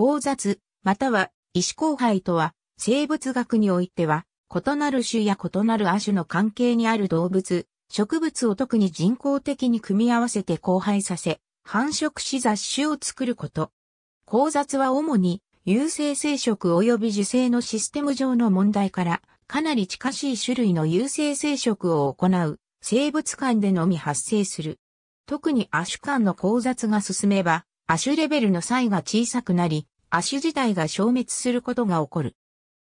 交雑、または異種交配とは、生物学においては、異なる種や異なる亜種の関係にある動物、植物を特に人工的に組み合わせて交配させ、繁殖し雑種を作ること。交雑は主に、有性生殖及び受精のシステム上の問題から、かなり近しい種類の有性生殖を行う、生物間でのみ発生する。特に亜種間の交雑が進めば、亜種レベルの差異が小さくなり、亜種自体が消滅することが起こる。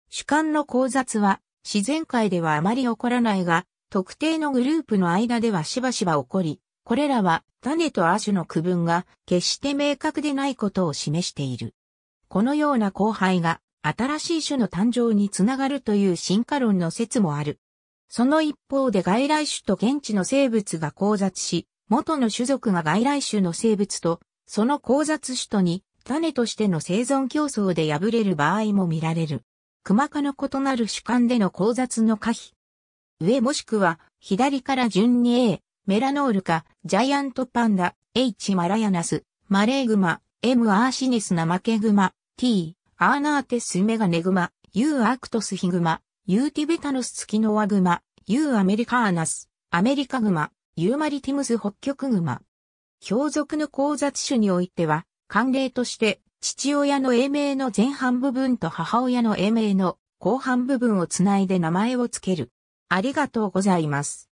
主観の交雑は自然界ではあまり起こらないが、特定のグループの間ではしばしば起こり、これらは種と亜種の区分が決して明確でないことを示している。このような交配が新しい種の誕生につながるという進化論の説もある。その一方で外来種と現地の生物が交雑し、元の種族が外来種の生物とその交雑種とに種としての生存競争で敗れる場合も見られる。クマ科の異なる主観での交雑の可否。上もしくは左から順に A、メラノールか、ジャイアントパンダ、H マラヤナス、マレーグマ、M アーシネスナマケグマ、T、アーナーテスメガネグマ、U アクトスヒグマ、U ティベタノスツキノワグマ、U アメリカーナス、アメリカグマ、U マリティムスョクグマ。表族の交雑種においては、慣例として、父親の英名の前半部分と母親の英名の後半部分をつないで名前を付ける。ありがとうございます。